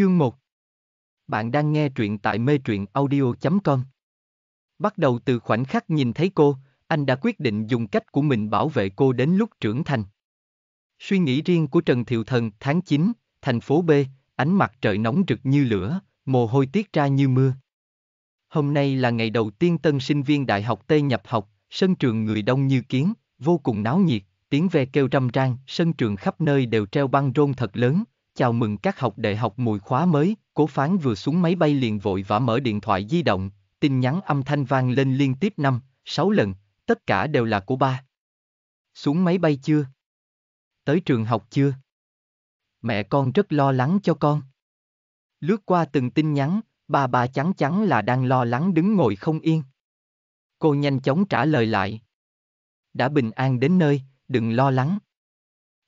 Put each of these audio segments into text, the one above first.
Chương 1 Bạn đang nghe truyện tại mê truyện audio.com Bắt đầu từ khoảnh khắc nhìn thấy cô, anh đã quyết định dùng cách của mình bảo vệ cô đến lúc trưởng thành. Suy nghĩ riêng của Trần Thiệu Thần tháng 9, thành phố B, ánh mặt trời nóng rực như lửa, mồ hôi tiết ra như mưa. Hôm nay là ngày đầu tiên tân sinh viên đại học Tây nhập học, sân trường người đông như kiến, vô cùng náo nhiệt, tiếng ve kêu râm ran, sân trường khắp nơi đều treo băng rôn thật lớn, chào mừng các học đệ học mùi khóa mới, cố phán vừa xuống máy bay liền vội vã mở điện thoại di động, tin nhắn âm thanh vang lên liên tiếp 5, 6 lần, tất cả đều là của ba. Xuống máy bay chưa? Tới trường học chưa? Mẹ con rất lo lắng cho con. Lướt qua từng tin nhắn, bà bà chắn chắn là đang lo lắng đứng ngồi không yên. Cô nhanh chóng trả lời lại. Đã bình an đến nơi, đừng lo lắng.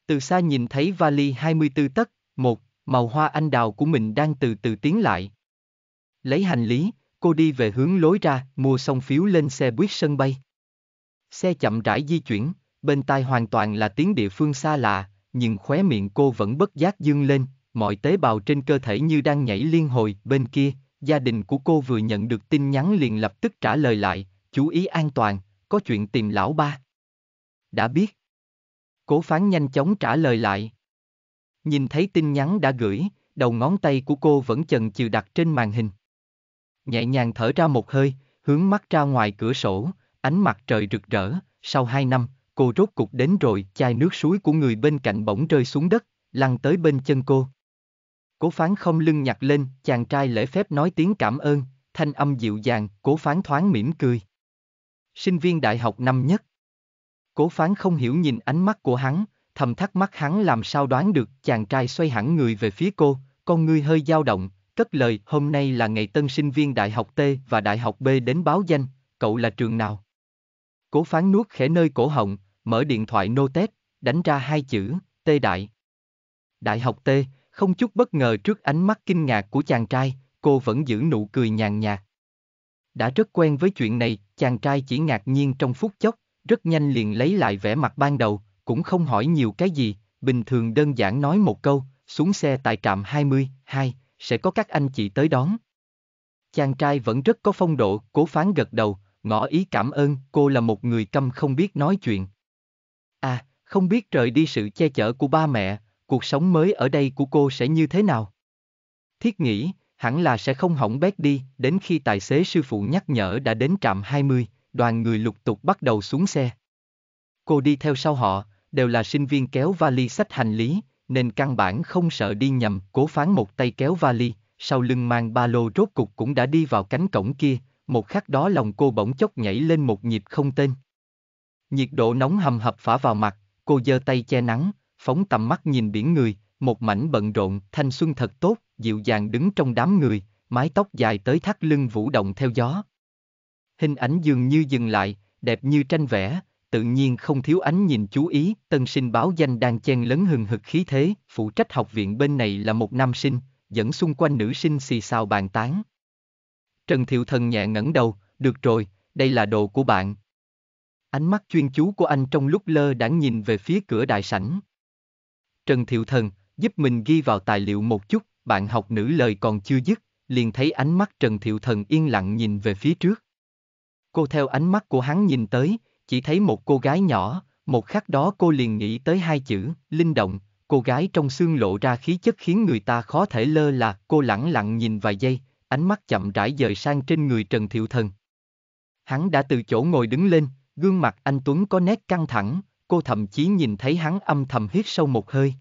Từ xa nhìn thấy vali 24 tấc, một, màu hoa anh đào của mình đang từ từ tiến lại. Lấy hành lý, cô đi về hướng lối ra, mua xong phiếu lên xe buýt sân bay. Xe chậm rãi di chuyển, bên tai hoàn toàn là tiếng địa phương xa lạ, nhưng khóe miệng cô vẫn bất giác dương lên, mọi tế bào trên cơ thể như đang nhảy liên hồi, bên kia, gia đình của cô vừa nhận được tin nhắn liền lập tức trả lời lại, chú ý an toàn, có chuyện tìm lão ba. Đã biết. Cố phán nhanh chóng trả lời lại. Nhìn thấy tin nhắn đã gửi, đầu ngón tay của cô vẫn chần chừ đặt trên màn hình. Nhẹ nhàng thở ra một hơi, hướng mắt ra ngoài cửa sổ, ánh mặt trời rực rỡ, sau hai năm, cô rốt cục đến rồi, chai nước suối của người bên cạnh bỗng rơi xuống đất, lăn tới bên chân cô. Cố phán không lưng nhặt lên, chàng trai lễ phép nói tiếng cảm ơn, thanh âm dịu dàng, cố phán thoáng mỉm cười. Sinh viên đại học năm nhất. Cố phán không hiểu nhìn ánh mắt của hắn, thầm thắc mắc hắn làm sao đoán được, chàng trai xoay hẳn người về phía cô, con ngươi hơi dao động, cất lời, hôm nay là ngày tân sinh viên Đại học T và Đại học B đến báo danh, cậu là trường nào? Cố phán nuốt khẽ nơi cổ họng, mở điện thoại note đánh ra hai chữ, T Đại. Đại học T, không chút bất ngờ trước ánh mắt kinh ngạc của chàng trai, cô vẫn giữ nụ cười nhàn nhạt. Đã rất quen với chuyện này, chàng trai chỉ ngạc nhiên trong phút chốc, rất nhanh liền lấy lại vẻ mặt ban đầu, cũng không hỏi nhiều cái gì, bình thường đơn giản nói một câu, xuống xe tại trạm 20, 2, sẽ có các anh chị tới đón. Chàng trai vẫn rất có phong độ, cố phán gật đầu, ngỏ ý cảm ơn, cô là một người câm không biết nói chuyện. À, không biết trời đi sự che chở của ba mẹ, cuộc sống mới ở đây của cô sẽ như thế nào? Thiết nghĩ, hẳn là sẽ không hỏng bét đi, đến khi tài xế sư phụ nhắc nhở đã đến trạm 20, đoàn người lục tục bắt đầu xuống xe. Cô đi theo sau họ, đều là sinh viên kéo vali sách hành lý, nên căn bản không sợ đi nhầm, cố phán một tay kéo vali, sau lưng mang ba lô rốt cục cũng đã đi vào cánh cổng kia, một khắc đó lòng cô bỗng chốc nhảy lên một nhịp không tên. Nhiệt độ nóng hầm hập phả vào mặt, cô giơ tay che nắng, phóng tầm mắt nhìn biển người, một mảnh bận rộn, thanh xuân thật tốt, dịu dàng đứng trong đám người, mái tóc dài tới thắt lưng vũ động theo gió. Hình ảnh dường như dừng lại, đẹp như tranh vẽ, tự nhiên không thiếu ánh nhìn chú ý, tân sinh báo danh đang chen lấn hừng hực khí thế, phụ trách học viện bên này là một nam sinh, dẫn xung quanh nữ sinh xì xào bàn tán. Trần Thiệu Thần nhẹ ngẩng đầu, được rồi, đây là đồ của bạn. Ánh mắt chuyên chú của anh trong lúc lơ đãng nhìn về phía cửa đại sảnh. Trần Thiệu Thần, giúp mình ghi vào tài liệu một chút, bạn học nữ lời còn chưa dứt, liền thấy ánh mắt Trần Thiệu Thần yên lặng nhìn về phía trước. Cô theo ánh mắt của hắn nhìn tới, chỉ thấy một cô gái nhỏ, một khắc đó cô liền nghĩ tới hai chữ, linh động, cô gái trong xương lộ ra khí chất khiến người ta khó thể lơ là, cô lẳng lặng nhìn vài giây, ánh mắt chậm rãi dời sang trên người Trần Thiệu Thần. Hắn đã từ chỗ ngồi đứng lên, gương mặt anh Tuấn có nét căng thẳng, cô thậm chí nhìn thấy hắn âm thầm hít sâu một hơi.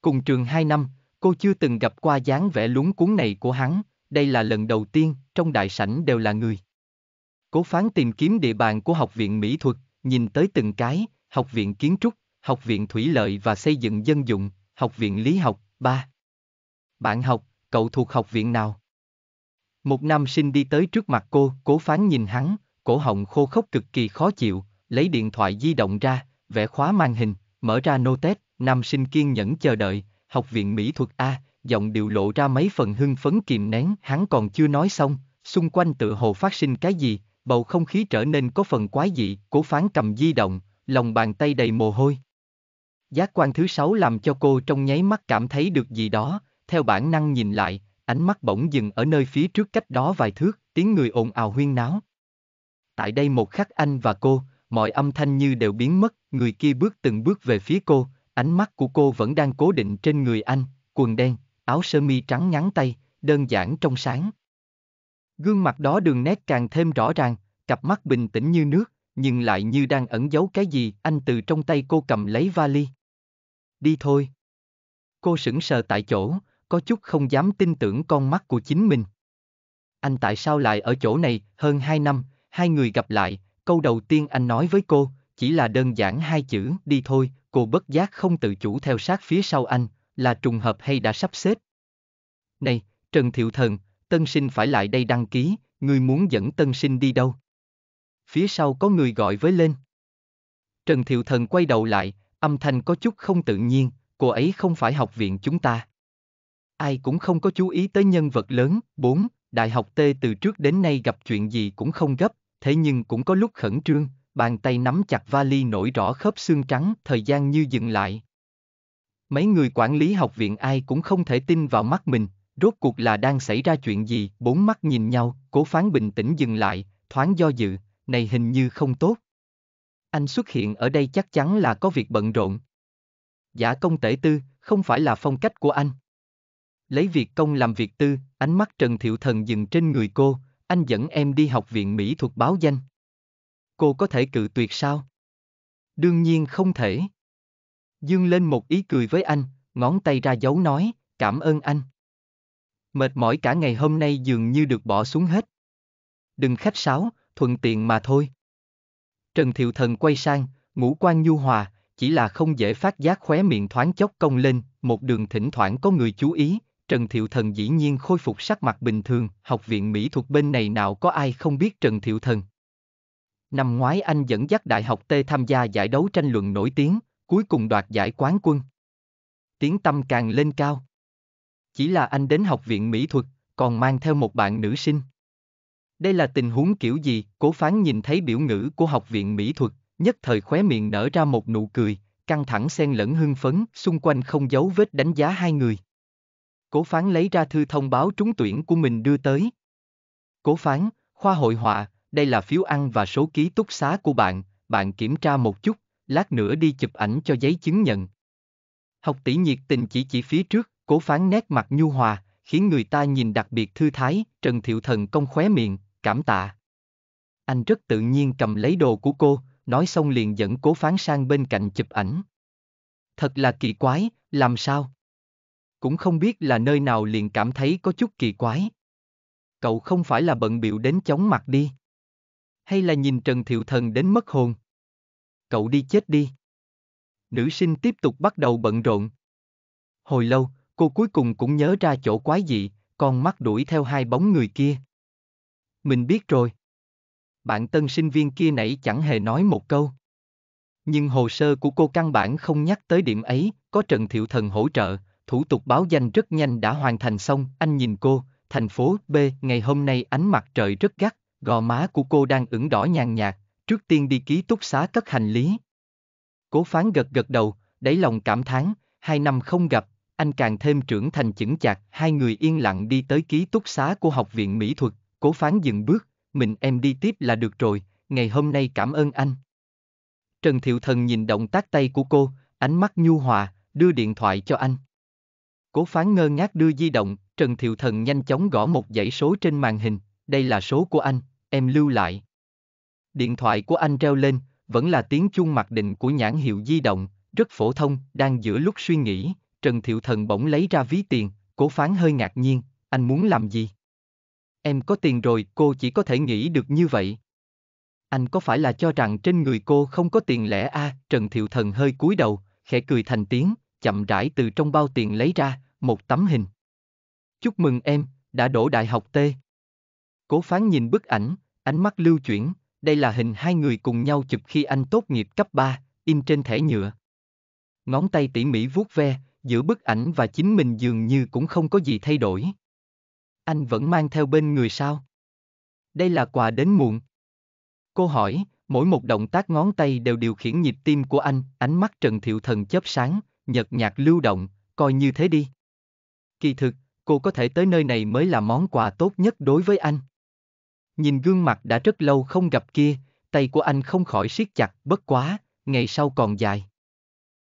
Cùng trường hai năm, cô chưa từng gặp qua dáng vẻ lúng cuốn này của hắn, đây là lần đầu tiên, trong đại sảnh đều là người cố phán tìm kiếm địa bàn của Học viện Mỹ thuật, nhìn tới từng cái, Học viện Kiến trúc, Học viện Thủy lợi và Xây dựng Dân dụng, Học viện Lý học, Ba. Bạn học, cậu thuộc học viện nào? Một nam sinh đi tới trước mặt cô, cố phán nhìn hắn, cổ họng khô khốc cực kỳ khó chịu, lấy điện thoại di động ra, vẽ khóa màn hình, mở ra notet, nam sinh kiên nhẫn chờ đợi, học viện mỹ thuật A, giọng điệu lộ ra mấy phần hưng phấn kìm nén, hắn còn chưa nói xong, xung quanh tựa hồ phát sinh cái gì, bầu không khí trở nên có phần quái dị, cố phán cầm di động, lòng bàn tay đầy mồ hôi. Giác quan thứ sáu làm cho cô trong nháy mắt cảm thấy được gì đó, theo bản năng nhìn lại, ánh mắt bỗng dừng ở nơi phía trước cách đó vài thước, tiếng người ồn ào huyên náo. Tại đây một khắc anh và cô, mọi âm thanh như đều biến mất, người kia bước từng bước về phía cô, ánh mắt của cô vẫn đang cố định trên người anh, quần đen, áo sơ mi trắng ngắn tay, đơn giản trong sáng. Gương mặt đó đường nét càng thêm rõ ràng, cặp mắt bình tĩnh như nước, nhưng lại như đang ẩn giấu cái gì, anh từ trong tay cô cầm lấy vali. Đi thôi. Cô sững sờ tại chỗ, có chút không dám tin tưởng con mắt của chính mình. Anh tại sao lại ở chỗ này, hơn hai năm, hai người gặp lại, câu đầu tiên anh nói với cô, chỉ là đơn giản hai chữ, đi thôi, cô bất giác không tự chủ theo sát phía sau anh, là trùng hợp hay đã sắp xếp. Này, Trần Thiệu Thần, tân sinh phải lại đây đăng ký, ngươi muốn dẫn tân sinh đi đâu? Phía sau có người gọi với lên. Trần Thiệu Thần quay đầu lại, âm thanh có chút không tự nhiên, cô ấy không phải học viện chúng ta. Ai cũng không có chú ý tới nhân vật lớn, bốn đại học T từ trước đến nay gặp chuyện gì cũng không gấp, thế nhưng cũng có lúc khẩn trương, bàn tay nắm chặt vali nổi rõ khớp xương trắng, thời gian như dừng lại. Mấy người quản lý học viện ai cũng không thể tin vào mắt mình, Rốt cuộc là đang xảy ra chuyện gì? Bốn mắt nhìn nhau, cố phán bình tĩnh dừng lại, thoáng do dự, này hình như không tốt. Anh xuất hiện ở đây chắc chắn là có việc bận rộn. Giả công tể tư, không phải là phong cách của anh. Lấy việc công làm việc tư, ánh mắt Trần Thiệu Thần dừng trên người cô, anh dẫn em đi học viện mỹ thuật báo danh. Cô có thể cự tuyệt sao? Đương nhiên không thể. Dương lên một ý cười với anh, ngón tay ra dấu nói, cảm ơn anh mệt mỏi cả ngày hôm nay dường như được bỏ xuống hết. Đừng khách sáo, thuận tiện mà thôi. Trần Thiệu Thần quay sang, ngũ quan nhu hòa, chỉ là không dễ phát giác khóe miệng thoáng chốc cong lên, một đường thỉnh thoảng có người chú ý, Trần Thiệu Thần dĩ nhiên khôi phục sắc mặt bình thường, học viện mỹ thuật bên này nào có ai không biết Trần Thiệu Thần. Năm ngoái anh dẫn dắt đại học T tham gia giải đấu tranh luận nổi tiếng, cuối cùng đoạt giải quán quân. Tiếng tâm càng lên cao. Chỉ là anh đến học viện mỹ thuật, còn mang theo một bạn nữ sinh. Đây là tình huống kiểu gì, cố phán nhìn thấy biểu ngữ của học viện mỹ thuật, nhất thời khóe miệng nở ra một nụ cười, căng thẳng xen lẫn hưng phấn, xung quanh không giấu vết đánh giá hai người. Cố phán lấy ra thư thông báo trúng tuyển của mình đưa tới. Cố phán, khoa hội họa, đây là phiếu ăn và số ký túc xá của bạn, bạn kiểm tra một chút, lát nữa đi chụp ảnh cho giấy chứng nhận. Học tỷ nhiệt tình chỉ chỉ phía trước, Cố phán nét mặt nhu hòa, khiến người ta nhìn đặc biệt thư thái, Trần Thiệu Thần công khóe miệng, cảm tạ. Anh rất tự nhiên cầm lấy đồ của cô, nói xong liền dẫn cố phán sang bên cạnh chụp ảnh. Thật là kỳ quái, làm sao? Cũng không biết là nơi nào liền cảm thấy có chút kỳ quái. Cậu không phải là bận biểu đến chóng mặt đi. Hay là nhìn Trần Thiệu Thần đến mất hồn. Cậu đi chết đi. Nữ sinh tiếp tục bắt đầu bận rộn. Hồi lâu, Cô cuối cùng cũng nhớ ra chỗ quái dị, con mắt đuổi theo hai bóng người kia. Mình biết rồi. Bạn tân sinh viên kia nãy chẳng hề nói một câu. Nhưng hồ sơ của cô căn bản không nhắc tới điểm ấy, có Trần Thiệu Thần hỗ trợ, thủ tục báo danh rất nhanh đã hoàn thành xong, anh nhìn cô, thành phố B, ngày hôm nay ánh mặt trời rất gắt, gò má của cô đang ửng đỏ nhàn nhạt, trước tiên đi ký túc xá cất hành lý. Cố phán gật gật đầu, đẩy lòng cảm thán, hai năm không gặp, anh càng thêm trưởng thành chững chạc, hai người yên lặng đi tới ký túc xá của học viện mỹ thuật, cố phán dừng bước, mình em đi tiếp là được rồi, ngày hôm nay cảm ơn anh. Trần Thiệu Thần nhìn động tác tay của cô, ánh mắt nhu hòa, đưa điện thoại cho anh. Cố phán ngơ ngác đưa di động, Trần Thiệu Thần nhanh chóng gõ một dãy số trên màn hình, đây là số của anh, em lưu lại. Điện thoại của anh reo lên, vẫn là tiếng chuông mặc định của nhãn hiệu di động, rất phổ thông, đang giữa lúc suy nghĩ, Trần Thiệu Thần bỗng lấy ra ví tiền, cố phán hơi ngạc nhiên, anh muốn làm gì? Em có tiền rồi, cô chỉ có thể nghĩ được như vậy. Anh có phải là cho rằng trên người cô không có tiền lẻ a? À? Trần Thiệu Thần hơi cúi đầu, khẽ cười thành tiếng, chậm rãi từ trong bao tiền lấy ra, một tấm hình. Chúc mừng em, đã đổ đại học T. Cố phán nhìn bức ảnh, ánh mắt lưu chuyển, đây là hình hai người cùng nhau chụp khi anh tốt nghiệp cấp 3, in trên thẻ nhựa. Ngón tay tỉ mỉ vuốt ve, giữa bức ảnh và chính mình dường như cũng không có gì thay đổi. Anh vẫn mang theo bên người sao? Đây là quà đến muộn. Cô hỏi, mỗi một động tác ngón tay đều điều khiển nhịp tim của anh, ánh mắt Trần Thiệu Thần chớp sáng, nhợt nhạt lưu động, coi như thế đi. Kỳ thực, cô có thể tới nơi này mới là món quà tốt nhất đối với anh. Nhìn gương mặt đã rất lâu không gặp kia, tay của anh không khỏi siết chặt, bất quá, ngày sau còn dài.